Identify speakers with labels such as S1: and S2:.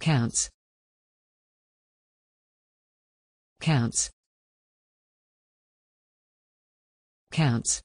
S1: counts counts counts